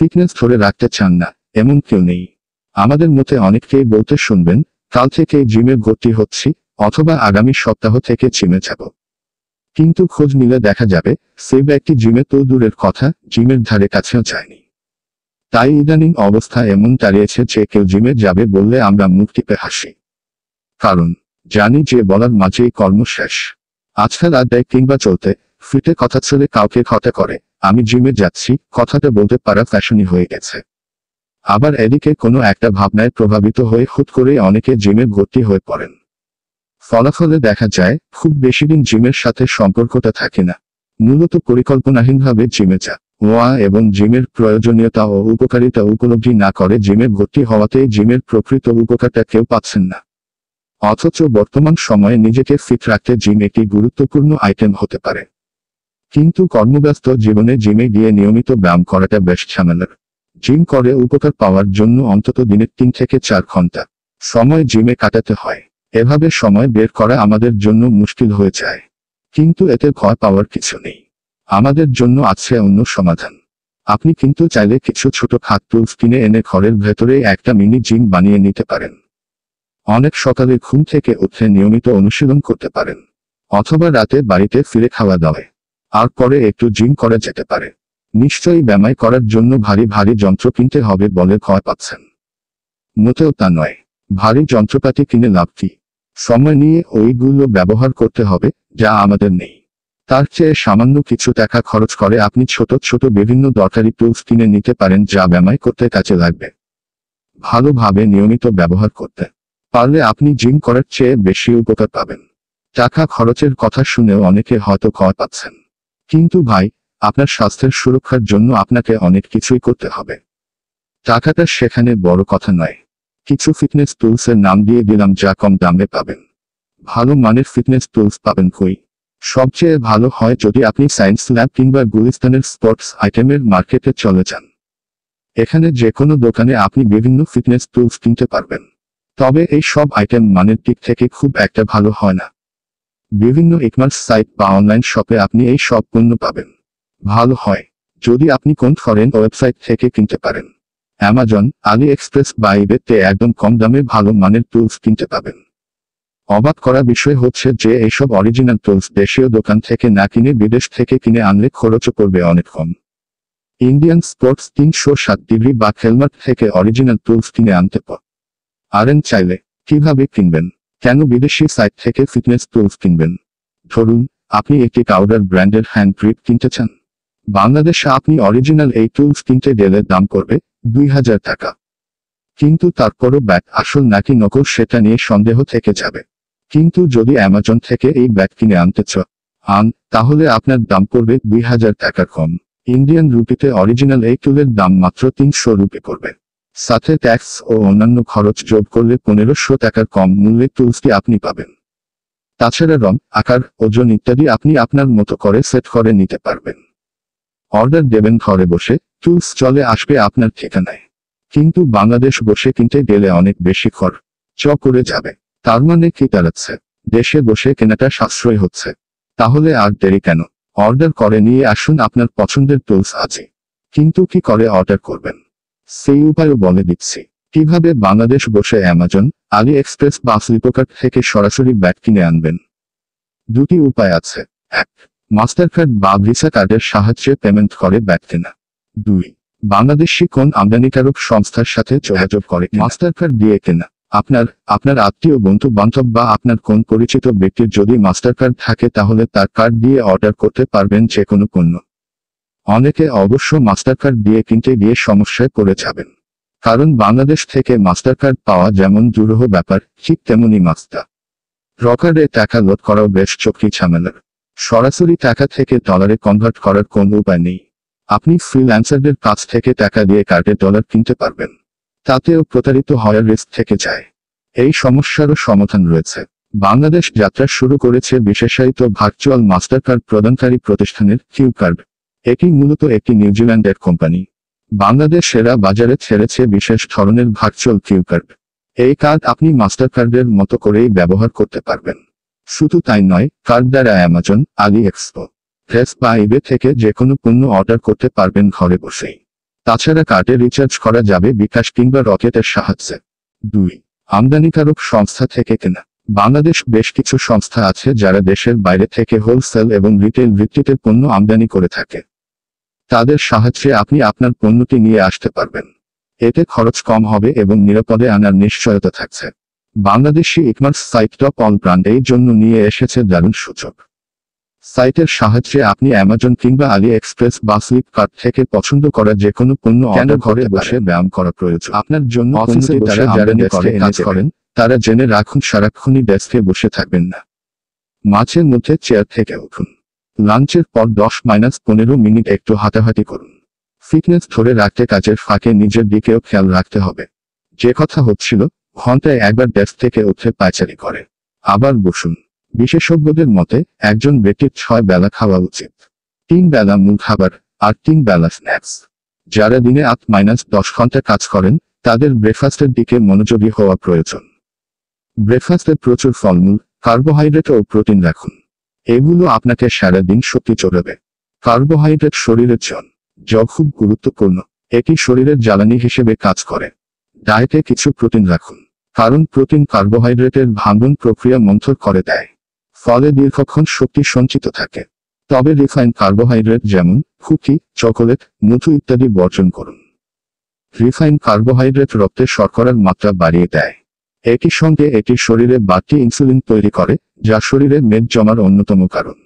fitness ধরে রাখতে চান না এমন কেউ নেই আমাদের মতে অনেককেই বলতে শুনবেন কাল থেকে জিমে ভর্তি হচ্ছি অথবা আগামী সপ্তাহ থেকে জিমে যাব কিন্তু খোঁজ নিলে দেখা যাবে সে ব্যক্তি জিমে তো দূরের কথা জিমের ধারে কাছেও যায়নি তাই ইদানিং অবস্থা এমন দাঁড়িয়েছে যে কেউ জিমে যাবে বললে আমরা মুখ টিপে হাসি কারণ জানি যে বলার মাঝেই কর্ম শেষ আজকাল আড্ডায় কিংবা চলতে ফিটে কথা ছেড়ে কাউকে ক্ষতে করে আমি জিমে যাচ্ছি কথাটা বলতে পারা ফ্যাশনই হয়ে গেছে আবার এদিকে কোনো একটা ভাবনায় প্রভাবিত হয়ে হুট করে অনেকে জিমে ভর্তি হয়ে পড়েন ফলাফলে দেখা যায় খুব বেশি দিন জিমের সাথে সম্পর্কটা থাকে না মূলত পরিকল্পনাহীনভাবে জিমে যা ওয়া এবং জিমের প্রয়োজনীয়তা ও উপকারিতা উপলব্ধি না করে জিমে ভর্তি হওয়াতে জিমের প্রকৃত উপকারটা কেউ পাচ্ছেন না অথচ বর্তমান সময়ে নিজেকে ফিট রাখতে জিম একটি গুরুত্বপূর্ণ আইটেম হতে পারে কিন্তু কর্মব্যস্ত জীবনে জিমে গিয়ে নিয়মিত ব্যায়াম করাটা বেশ ঝামেলার জিম করে উপকার পাওয়ার জন্য অন্তত দিনে তিন থেকে চার ঘন্টা সময় জিমে কাটাতে হয় এভাবে সময় বের করা আমাদের জন্য মুশকিল হয়ে যায় কিন্তু এতে ভয় পাওয়ার কিছু নেই আমাদের জন্য আছে অন্য সমাধান আপনি কিন্তু চাইলে কিছু ছোট খাত টুলস কিনে এনে ঘরের ভেতরে একটা মিনি জিম বানিয়ে নিতে পারেন অনেক সকালে ঘুম থেকে উঠে নিয়মিত অনুশীলন করতে পারেন অথবা রাতে বাড়িতে ফিরে খাওয়া দাওয়ায় আর পরে একটু জিম করা যেতে পারে নিশ্চয়ই ব্যামাই করার জন্য ভারী ভারী যন্ত্র কিনতে হবে বলে ভয় পাচ্ছেন মোটেও তা নয় ভারী যন্ত্রপাতি কিনে লাভ কি সময় নিয়ে ওইগুলো ব্যবহার করতে হবে যা আমাদের নেই তার চেয়ে সামান্য কিছু টাকা খরচ করে আপনি ছোট ছোট বিভিন্ন দরকারি টুলস কিনে নিতে পারেন যা ব্যামাই করতে কাজে লাগবে ভালোভাবে নিয়মিত ব্যবহার করতে পারলে আপনি জিম করার চেয়ে বেশি উপকার পাবেন টাকা খরচের কথা শুনেও অনেকে হয়তো ক্ষয় পাচ্ছেন কিন্তু ভাই আপনার স্বাস্থ্যের সুরক্ষার জন্য আপনাকে অনেক কিছুই করতে হবে টাকাটা সেখানে বড় কথা নয় কিছু ফিটনেস টুলসের নাম দিয়ে দিলাম যা কম দামে পাবেন ভালো মানের ফিটনেস টুলস পাবেন কই সবচেয়ে ভালো হয় যদি আপনি সায়েন্স ল্যাব কিংবা গুলিস্তানের স্পোর্টস আইটেমের মার্কেটে চলে যান এখানে যে কোনো দোকানে আপনি বিভিন্ন ফিটনেস টুলস কিনতে পারবেন তবে এই সব আইটেম মানের দিক থেকে খুব একটা ভালো হয় না বিভিন্ন ইকমার্স সাইট বা অনলাইন শপে আপনি এই সব পণ্য পাবেন ভালো হয় যদি আপনি কোন ফরেন ওয়েবসাইট থেকে কিনতে পারেন অ্যামাজন আলি এক্সপ্রেস বা ইবেতে একদম কম দামে ভালো মানের টুলস কিনতে পাবেন অবাক করা বিষয় হচ্ছে যে এইসব অরিজিনাল টুলস দেশীয় দোকান থেকে না কিনে বিদেশ থেকে কিনে আনলে খরচও পড়বে অনেক কম ইন্ডিয়ান স্পোর্টস তিনশো সাত ডিগ্রি বা খেলমার্ট থেকে অরিজিনাল টুলস কিনে আনতে পারেন চাইলে কিভাবে কিনবেন কেন বিদেশি সাইট থেকে ফিটনেস টুলস কিনবেন ধরুন আপনি একটি কাউডার ব্র্যান্ডের হ্যান্ড গ্রিপ কিনতে চান বাংলাদেশে আপনি অরিজিনাল এই টুলস কিনতে গেলে দাম করবে দুই হাজার টাকা কিন্তু তারপরও ব্যাগ আসল নাকি নকল সেটা নিয়ে সন্দেহ থেকে যাবে কিন্তু যদি অ্যামাজন থেকে এই ব্যাগ কিনে আনতে চ আন তাহলে আপনার দাম পড়বে দুই হাজার টাকা কম ইন্ডিয়ান রুপিতে অরিজিনাল এই টুলের দাম মাত্র তিনশো রুপি পড়বে সাথে ট্যাক্স ও অন্যান্য খরচ যোগ করলে পনেরোশো টাকার কম মূল্যে টুলসটি আপনি পাবেন তাছাড়া রং আকার ওজন ইত্যাদি আপনি আপনার মতো করে সেট করে নিতে পারবেন অর্ডার দেবেন ঘরে বসে টুলস চলে আসবে আপনার ঠিকানায় কিন্তু বাংলাদেশ বসে কিনতে গেলে অনেক বেশি খর চ করে যাবে তার মানে কি দাঁড়াচ্ছে দেশে বসে কেনাটা সাশ্রয় হচ্ছে তাহলে আর দেরি কেন অর্ডার করে নিয়ে আসুন আপনার পছন্দের টুলস আজই কিন্তু কি করে অর্ডার করবেন সেই উপায়ও বলে দিচ্ছি কিভাবে বাংলাদেশ বসে অ্যামাজন আলি এক্সপ্রেস বা ফ্লিপকার্ট থেকে সরাসরি ব্যাট কিনে আনবেন দুটি উপায় আছে এক মাস্টার কার্ড বা ভিসা কার্ডের সাহায্যে পেমেন্ট করে ব্যাট কেনা দুই বাংলাদেশি কোন আমদানিকারক সংস্থার সাথে যোগাযোগ করে মাস্টার কার্ড দিয়ে কেনা আপনার আপনার আত্মীয় বন্ধু বান্ধব বা আপনার কোন পরিচিত ব্যক্তির যদি মাস্টার কার্ড থাকে তাহলে তার কার্ড দিয়ে অর্ডার করতে পারবেন যে কোনো পণ্য অনেকে অবশ্য মাস্টার কার্ড দিয়ে কিনতে গিয়ে সমস্যায় পড়ে যাবেন কারণ বাংলাদেশ থেকে মাস্টার কার্ড পাওয়া যেমন দুরূহ ব্যাপার ঠিক তেমনই মাস্টার রকারে টাকা লোড করাও বেশ চক্রি ঝামেলার সরাসরি টাকা থেকে ডলারে কনভার্ট করার কোন উপায় নেই আপনি ফ্রিল্যান্সারদের কাছ থেকে টাকা দিয়ে কার্ডে ডলার কিনতে পারবেন তাতেও প্রতারিত হওয়ার রিস্ক থেকে যায় এই সমস্যারও সমাধান রয়েছে বাংলাদেশ যাত্রা শুরু করেছে বিশেষায়িত ভার্চুয়াল মাস্টার কার্ড প্রদানকারী প্রতিষ্ঠানের কিউ কার্ড এটি মূলত একটি নিউজিল্যান্ডের কোম্পানি বাংলাদেশ সেরা বাজারে ছেড়েছে বিশেষ ধরনের ভার্চুয়াল কিউ কার্ড এই কার্ড আপনি মাস্টার কার্ডের মতো করেই ব্যবহার করতে পারবেন শুধু তাই নয় কার্ড দ্বারা অ্যামাজন আলি এক্সপো ফ্রেস বা ইবে থেকে যে কোনো পণ্য অর্ডার করতে পারবেন ঘরে বসেই তাছাড়া কার্ডে রিচার্জ করা যাবে বিকাশ কিংবা রকেটের সাহায্যে দুই আমদানিকারক সংস্থা থেকে কেনা বাংলাদেশ বেশ কিছু সংস্থা আছে যারা দেশের বাইরে থেকে হোলসেল এবং রিটেল ভিত্তিতে পণ্য আমদানি করে থাকে তাদের সাহায্যে আপনি আপনার পণ্যটি নিয়ে আসতে পারবেন এতে খরচ কম হবে এবং নিরাপদে আনার নিশ্চয়তা থাকছে Bangladeshi ecommerce site top all brand এই জন্য নিয়ে এসেছে দারুণ সুযোগ সাইটের সাহায্যে আপনি অ্যামাজন কিংবা আলি এক্সপ্রেস বা ফ্লিপকার্ট থেকে পছন্দ করা যে কোনো পণ্য অন্য ঘরে বসে ব্যায়াম করা প্রয়োজন আপনার জন্য কাজ করেন তারা জেনে রাখুন সারাক্ষণই ডেস্কে বসে থাকবেন না মাঝের মধ্যে চেয়ার থেকে উঠুন লাঞ্চের পর দশ মাইনাস পনেরো মিনিট একটু হাঁটাহাঁটি করুন ফিটনেস ধরে রাখতে কাজের ফাঁকে নিজের দিকেও খেয়াল রাখতে হবে যে কথা হচ্ছিল ঘন্টায় একবার ডেস্ক থেকে উঠে পায়চারি করে আবার বসুন বিশেষজ্ঞদের মতে একজন ব্যক্তির ছয় বেলা খাওয়া উচিত তিন বেলা মূল খাবার আর তিন বেলা স্ন্যাক্স যারা দিনে আট মাইনাস দশ ঘন্টা কাজ করেন তাদের ব্রেকফাস্টের দিকে মনোযোগী হওয়া প্রয়োজন ব্রেকফাস্টে প্রচুর ফলমূল কার্বোহাইড্রেট ও প্রোটিন রাখুন এগুলো আপনাকে সারাদিন শক্তি চড়াবে কার্বোহাইড্রেট শরীরের জ খুব গুরুত্বপূর্ণ এটি শরীরের জ্বালানি হিসেবে কাজ করে ডায়েটে কিছু প্রোটিন রাখুন কারণ প্রোটিন কার্বোহাইড্রেটের ভাঙ্গন প্রক্রিয়া মন্থর করে দেয় ফলে দীর্ঘক্ষণ শক্তি সঞ্চিত থাকে তবে রিফাইন কার্বোহাইড্রেট যেমন কুকি চকোলেট মুথু ইত্যাদি বর্জন করুন রিফাইন কার্বোহাইড্রেট রক্তে শর্করার মাত্রা বাড়িয়ে দেয় একই সঙ্গে এটি শরীরে বাড়তি ইনসুলিন তৈরি করে যা শরীরে মেদ জমার অন্যতম কারণ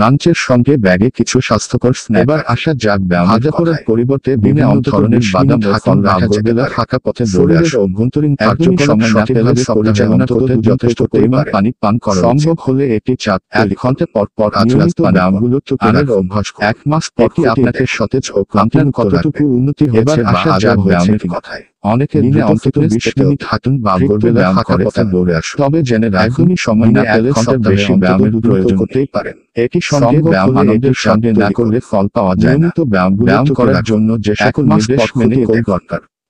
লাঞ্চের সঙ্গে ব্যাগে কিছু স্বাস্থ্যকর স্ন্যাবার আসা যাক ভাজা করার পরিবর্তে বিনা ধরনের বাদাম ঢাকন রাখবেলা ফাঁকা পথে দৌড়ে আসে অভ্যন্তরীণ কার্যক্রম সঠিকভাবে পরিচালনা করতে যথেষ্ট পরিমাণ পানি পান করা সম্ভব হলে এটি চাপ এক ঘন্টা পর পর আজরাজ পানি আমগুলো চুপানোর অভ্যাস এক মাস পরটি আপনাকে সতেজ ও ক্লান্তির কতটুকু উন্নতি হয়েছে বা আজা ব্যায়ামের কথায় অনেকে দিনে অন্তত বিশ মিনিট হাঁটুন বা ভোরবেলা হাঁটার পথে দৌড়ে আসুন তবে জেনে রাখুনই সময় না পেলে ঘন্টা বেশি ব্যায়ামের প্রয়োজন করতেই পারেন এটি সঙ্গে ব্যায়াম আনন্দের সঙ্গে না করলে ফল পাওয়া যায় না তো ব্যায়াম ব্যায়াম করার জন্য যে সকল মাস মেনে করে দরকার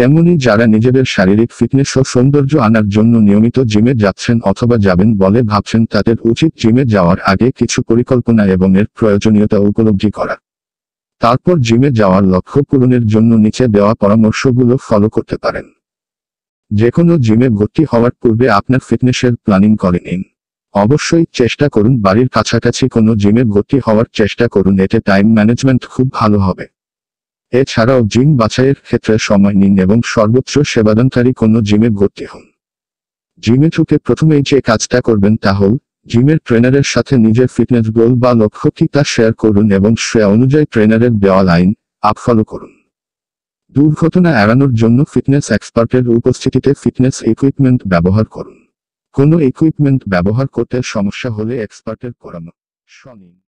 তেমনি যারা নিজেদের শারীরিক ফিটনেস ও সৌন্দর্য আনার জন্য নিয়মিত জিমে যাচ্ছেন অথবা যাবেন বলে ভাবছেন তাদের উচিত জিমে যাওয়ার আগে কিছু পরিকল্পনা এবং এর প্রয়োজনীয়তা উপলব্ধি করা তারপর জিমে যাওয়ার লক্ষ্য পূরণের জন্য নিচে দেওয়া পরামর্শগুলো ফলো করতে পারেন যে কোনো জিমে ভর্তি হওয়ার পূর্বে আপনার ফিটনেসের প্ল্যানিং করে নিন অবশ্যই চেষ্টা করুন বাড়ির কাছাকাছি কোনো জিমে ভর্তি হওয়ার চেষ্টা করুন এতে টাইম ম্যানেজমেন্ট খুব ভালো হবে এছাড়াও জিম বাছাইয়ের ক্ষেত্রে সময় নিন এবং সর্বোচ্চ সেবাদানকারী কোনো জিমে ভর্তি হন জিমে ঢুকে প্রথমেই যে কাজটা করবেন তা হল জিমের ট্রেনারের সাথে নিজের ফিটনেস গোল বা লক্ষ্য কি তা শেয়ার করুন এবং সে অনুযায়ী ট্রেনারের দেওয়া লাইন আপ ফলো করুন দুর্ঘটনা এড়ানোর জন্য ফিটনেস এক্সপার্টের উপস্থিতিতে ফিটনেস ইকুইপমেন্ট ব্যবহার করুন কোনো ইকুইপমেন্ট ব্যবহার করতে সমস্যা হলে এক্সপার্টের পরামর্শ নিন